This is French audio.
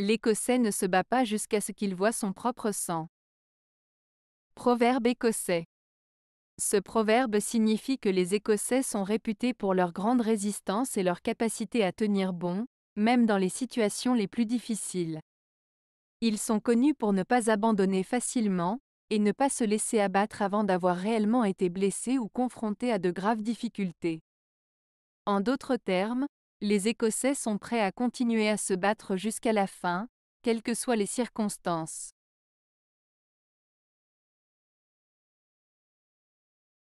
L'Écossais ne se bat pas jusqu'à ce qu'il voit son propre sang. Proverbe écossais. Ce proverbe signifie que les Écossais sont réputés pour leur grande résistance et leur capacité à tenir bon, même dans les situations les plus difficiles. Ils sont connus pour ne pas abandonner facilement, et ne pas se laisser abattre avant d'avoir réellement été blessés ou confrontés à de graves difficultés. En d'autres termes, les Écossais sont prêts à continuer à se battre jusqu'à la fin, quelles que soient les circonstances.